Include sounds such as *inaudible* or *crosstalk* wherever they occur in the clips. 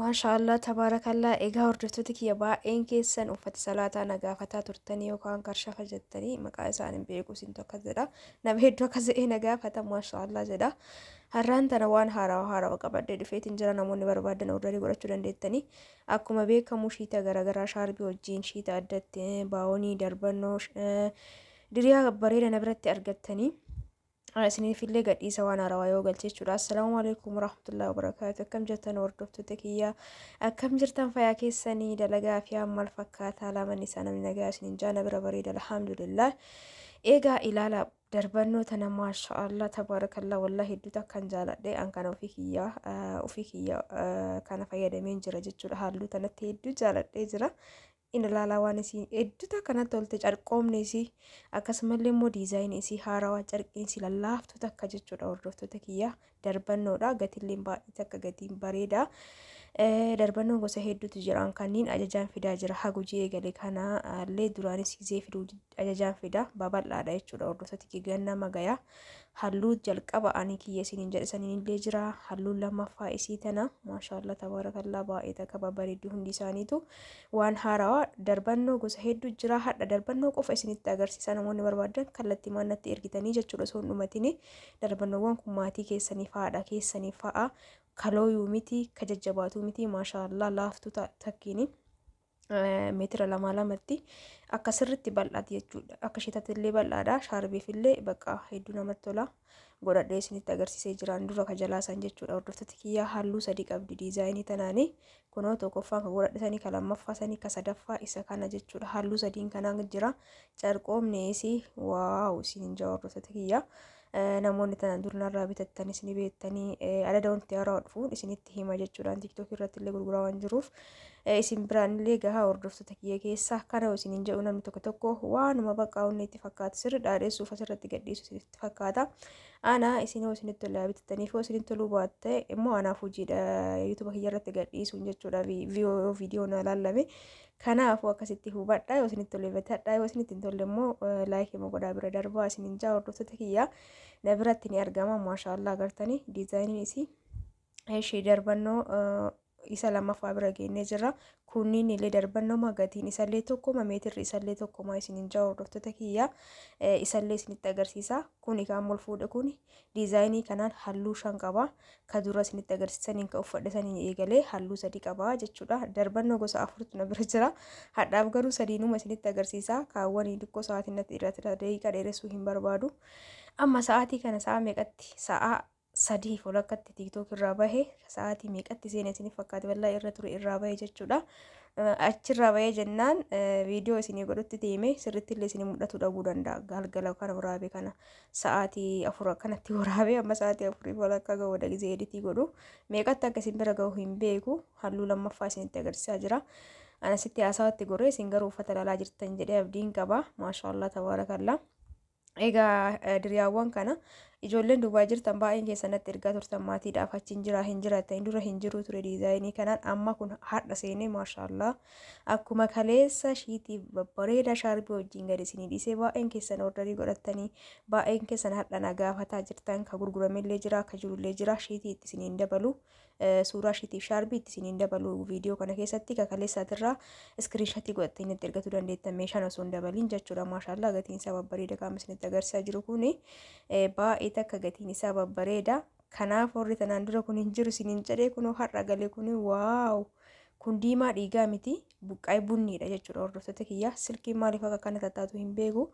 maasha tabaara tabaarakallaa egaa hordoftoota kiyya baay'een keessan uffata salaataa nagaafataa turtanii yookaan karshafa jettanii maqaa isaan hin beeku siintu akkas jedha nama hedduu akkas jedhee nagaafata maashaallah jedha harraan tana waan haarawaa haarawaa qabadhee dhufeetiin jira namoonni barbaadan ordarii godhachuu dandeettanii akkuma beekamu shiita garaagaraa shaarbii wajjiin shiita addatti baawonii darbannoo eh, diriyaa bareeda na biratti argattanii Kan isiniif illee gadhiisa waan haarawaa yoo galcheechudha. Assalaamu alaikum warahmatullahi wabarakaatu. Akkam jirtan hordoftoota kiyyaa akkam jirtan fayyaa keessanii dalagaa fi maal fakkaata lamaan isaa namni nagaa isiniin jaana bira bareeda alhamdulillah. Egaa ilaala darbannoota nama maashaallah tabaarakallaa wallah hedduutu akkan jaaladhe an kana ofii kiyyaa ofii kiyyaa kana fayyadameen jira jechuudha. Halluu kanatti hedduu jaaladhee jira. inni ilaalaa waan isii hedduuta kanatti olte carqoomni isii akkasumallee immoo diizaayinii isii haarawaa carqiin isii takka jechuudha hordoftoota kiyya darbannodha gatiin illee baay'ee takka gatiin bareeda. darbannoo gosa hedduutu jiran kanneen ajajaan fidaa jira hagujii eegale kanaa illee duraanis hizee fiduu ajajaan fida babal'aadha jechuudha hordoftoota kiggannaa magayaa halluu jalqaba ani kiyya isiniin jedhasaniin illee jira halluun lammaffaa isii tana maashaallaa tabaarakallaa baay'ee takka babbareedduu hundi isaaniitu waan haarawaa darbannoo gosa hedduu jira hadha darbannoo qofa isinitti agarsiisa namoonni barbaadan kallattii maannatti ergitanii jechuudha soon darbannoowwan maatii keessaniif haadha kalooyuu miti ka jajjabaatuu miti allaa laaftuu takkiini. meetira lamaa lamatti akka sirritti bal'aati jechuudha. Akka isheetatti illee bal'aadha. Shaarbiif illee bakka hedduu namatti tola. Godhadhee isinitti agarsiisee jiraan dura ka jalaasan jechuudha. Hordoftooti kiyyaa halluu sadii qabdi diizaayinii tanaanii Kunoo tokkoffaan kan sanii kan lammaffaa ka sadaffaa isa kana jechuudha. Halluu sadiin kanaan jira. Carqoomneesii waaw isin hin jawa hordoftoota kiyyaa. namoonni tana durnaarraa bitattan isin beektanii eh, ala da'oon itti haara'u dhufuun isinitti hima jechuudhaan tiktookii irratti illee gurguraa waan jiruuf isin biraan illee gahaa hordoftoota kiyya keessaa kana hin jedhu namni tokko tokko waanuma baqqaa onni itti fakkaatu sirri dhaadheessuuf asirratti gadhiisu itti fakkaata. Ana isin hoo isinitti tolaa fi hoo isinitti toluu baatte immoo anaaf hojiidha yuutuuba kiyya irratti gadhiisuun jechuudha viiyoo viidiyoo na lallame. Kanaafuu akkasitti hubadha yoo isinitti tolle bitadha yoo isinitti hin tolle immoo laayikii immoo godhaa bira darbaa isin hin jaa hordoftoota kiyya na biratti ni argama maashaallaa agartanii diizaayiniin isii ishee darbannoo isa lamaffaa bira geenyee jira kunniin illee darban nama gatiin isallee tokko meetirri isallee tokkomaa isiniin jaha hordoftoota kiyya eh, isallee isinitti agarsiisa kun ikaan wal kun diizaayinii kanaan halluu shan qaba ka dura isinitti agarsiisaniin ka uffadha halluu qaba jechuudha darbannoo gosa afurtu na bira jira hadhaaf garuu sadiinuma isinitti agarsiisa kaawwanii irratti irratti deeyiqaa dheeressuu hin barbaadu amma sa'aatii kana sa'a meeqatti sa'a sadii walakkaatti tiiktook irraa bahe sa'aatii meeqatti seena isinii fakkaate bal'aa irra ture irraa bahe jechuudha. Achirraa bahee jennaan viidiyoo isinii godhutti deeme sirriitti illee isinii mul'atu dhabuu danda'a. Galgala kana waraabe kana sa'aatii afur akkanatti *laughs* waraabe amma sa'aatii afurii walakkaa gahu wada gizee editii godhu meeqatti akka isin bira gahu hin beeku halluu lammaffaa isinitti agarsiisaa jira. Anasitti haasawatti goree isin garuu uffata lalaa jirtan jedhee abdiin qaba. Maashaallah tabaarakallah. Egaa eh, diriyaawwan kana ijoolleen duubaa jirtan baay'een keessanatti ergaa turtan maatiidhaaf achiin jira hin jiraatan dura hin jiru ture diizaayinii kanaan amma kun hadha seenee maashaallaa akkuma kaleessa shiitii babbareeda shaarbii wajjin gadi isinii dhiisee baay'een keessan ordarii godhattanii baay'een keessan har'a gaafataa jirtan ka gurguramellee jira ka jirullee jira shiitii itti isiniin dabalu suuraa ishiitiif itti isiniin dabalu viidiyoo kana keessatti kakaleessaatirraa iskiriinshatii godhattee inni ergatuu dandeettan meeshaan osoo hin dabaliin jechuudha. Maashaallah gatiin isaa babbareeda qaama isinitti agarsiisaa jiru kun eh, baay'ee takka gatiin isaa babbareeda. Kanaaf warri tanaan dura kun hin jiru isiniin jedhee kunoo har'a galee kun waaw! kun diimaa dhiigaa miti buqqaa'ee bunniidha jechuudha hordoftoota kiyya silkii maaliif akka kana tattaatu hin beeku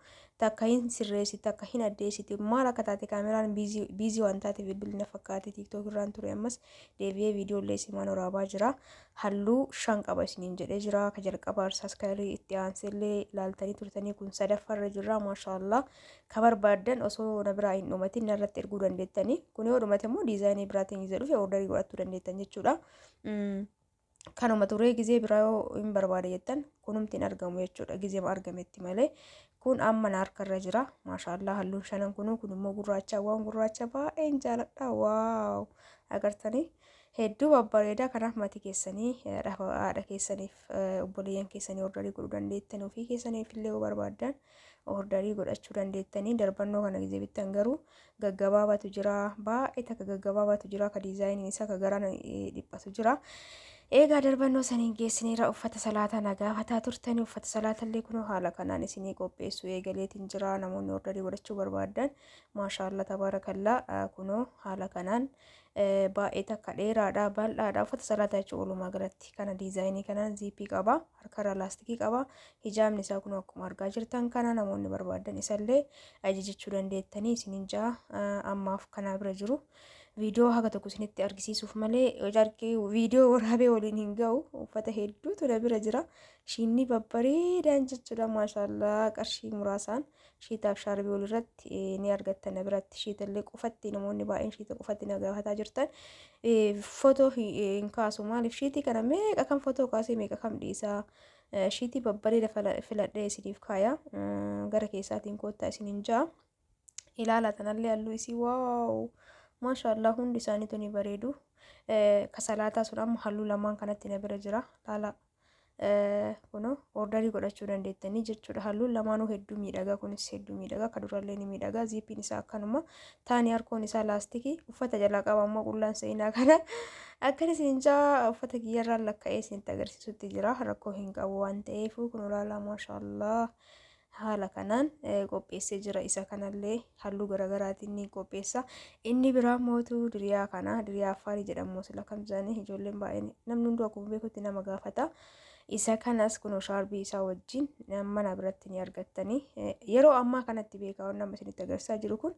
takka hin sirreessiti takka hin addeessiti maal akka taate kaameraan biizii waan taate bilbilina fakkaate tiiktook irraan ture ammas deebi'ee viidiyoolee simaan waraabaa jira halluu shan qaba isiniin jedhee jira ka jalqaba arsaas karii itti aanseellee ilaaltanii turtanii kun sadaffarra jirra maashaallaa ka barbaaddan osoo na biraa hin dhumatin narratti erguu dandeettanii kun yoo immoo diizaayinii biraatiin isa dhufe ordarii godhachuu Kanuma turee gizee biraa hin barbaade jettan kunumti hin argamu jechuudha. Gizeema argametti malee kun amma amman harkarra jira. Maashaallah halluun shanan kunuu kun immoo gurraacha waan gurraacha baay'een jaaladha. Waaw agartanii hedduu babbareedaa kanaaf matii keessanii haadha keessaniif eh, obboleeyyan keessanii ordarii godhuu dandeettan ofii keessaniif illee barbaaddan ordarii godhachuu dandeettanii darbannoo kana gizee bittan garuu gaggabaabatu jiraa. Baay'ee takka gaggabaabatu jira. Ka diizaayiniin isaa ka garaan eh, dhiphatu jira. Eegaa darbannoo saniin geessineera uffata salaataa nagaa fataa turtanii uffata salaatallee kunoo haala kanaan isinii qopheessuu eegaleetiin jiraa namoonni ordanii godhachuu barbaadan maashaalla kallaa kunoo haala kanaan baay'ee takka dheeraadha bal'aadha uffata salaataa jechuun walumaa galatti kana diizaayinii kanaan ziippii qaba harkarra laastikii qaba hijaabni isaa kunoo akkuma argaa jirtan kana namoonni barbaadan isallee ajajachuu dandeettanii isiniin ja'a ammaaf kanaa bira jiru. viidiyoo haga tokko isinitti argisiisuuf malee viidiyoo waraabee waliin hin ga'u uffata hedduutu na bira jira shiinni babbareedaan jechuudha maashaalaa qarshii muraasaan shiitaaf shaarbii walirratti eh, ni argattan biratti shiitallee qufatti namoonni baa'een shiita qufatti na gaafataa jirtan eh, footoo eh, maaliif shiitii kana meeqa kan kaasee meeqa kam dhiisaa shiitii babbareeda filadhee isiniif kaaya mm, gara keessaatiin koottaa isin hin maashallaa hundi isaaniitu ni bareedu. Kasalaataa sun amma halluu lamaan kanatti na bira jira. Laala kuno ordarii godhachuu dandeettanii jechuudha. Halluun lamaanuu hedduu miidhagaa kunis hedduu miidhagaa kadurallee ni miidhagaa ziippiin isaa akkanuma taani harkoon isaa laastikii uffata jalaa qaba ammoo qullaan seenaa kana akkanis nincaa uffata kiyyarraan lakka'ee isinitti agarsiisutti jira rakkoo hin qabu waan ta'eef kun olaanaa maashallaa. haala kanaan eh, qopheessee jira. Isa kanallee halluu garaagaraatiin ni qopheessa. Inni biraan mootu diriyaa kanaa diriyaa affaari jedhamu lakkan isaanii ijoolleen baay'een namni hunduu akkuma beekutti nama gaafata. Isa kanas kun shaarbii isaa wajjiin mana biratti ni argattanii eh, yeroo ammaa kanatti beekaawwan nama isinitti agarsiisaa jiru kun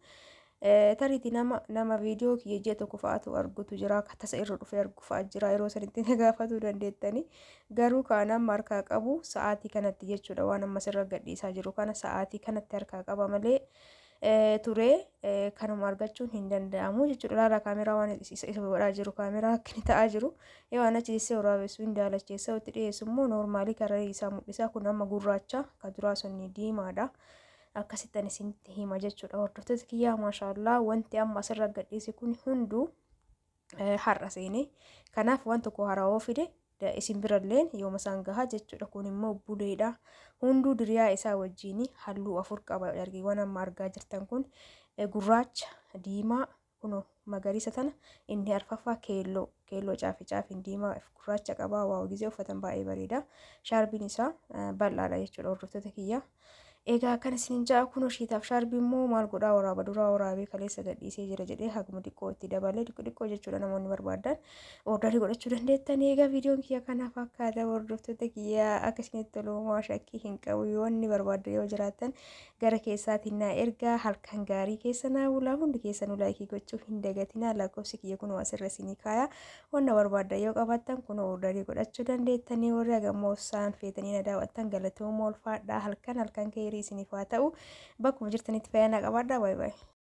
Tariitii nama nama viidiyoo kiyya tokko fa'aatu argutu jira. Tasa irra dhufee argu fa'aa jira. Yeroo sanitti na *laughs* gaafatuu Garuu kaan amma harkaa qabu sa'aatii kanatti jechuudha. Waan amma sirra gadhiisaa jiru kana sa'aatii kanatti harkaa qaba malee ture kanuma argachuun hin danda'amu jechuudha. Laala kaameeraa waan isa godhaa jiru akka akkini ta'aa jiru. Yoo waan achi waraabessuu hin daalacheessa itti dhiyeessu immoo noormaalii karaa isaa mul'isa. Kun amma gurraacha kan duraa sunni diimaadha. akkasittan isinitti hima jechuudha. Hordoftoota kiyyaa maashaallah wanti amma asirra gadhiise kun hunduu har'a seenee kanaaf waan tokko haraawoo fide isin biralleen yooma isaan gahaa jechuudha. Kun immoo bulee dha Hunduu diriyaa isaa wajjin halluu afur qaba. Dargiiwwan amma argaa jirtan kun gurraacha, diimaa, kun magariisa tana inni arfaffaa keelloo keelloo caafi caafiin diimaa gurraacha qaba. Waa gisee uffatan baay'ee bareeda. Shaarbiin isaa bal'aadha jechuudha hordoftoota kiyyaa. Egaa kan isin ja'a kunu shiitaaf sharbi immoo maal godhaa waraaba duraa waraabee kaleessa gadhiisee jira jedhee haguma xiqqoo itti dabalee xiqqoo jechuudha namoonni barbaadan ordarii godhachuu dandeettan. Egaa viidiyoon kiyya kanaaf akkaataa hordoftoota kiyya akka isinitti tolumaa shakkii hin qabu yoo inni barbaaddu yoo jiraatan gara keessaatiin naa ergaa halkan gaarii keessa naa ulaa hundi keessa nu laayikii gochuu hin dagatinaa lakkoofsi kiyya kun asirra isinii kaaya wanna barbaadda yoo qabaattan kun ordarii godhachuu dandeettanii warri dhiisinii fi haa ta'u bakkum jirtanitti fayyaa naa qabaadhaa. Baay'ee baay'ee.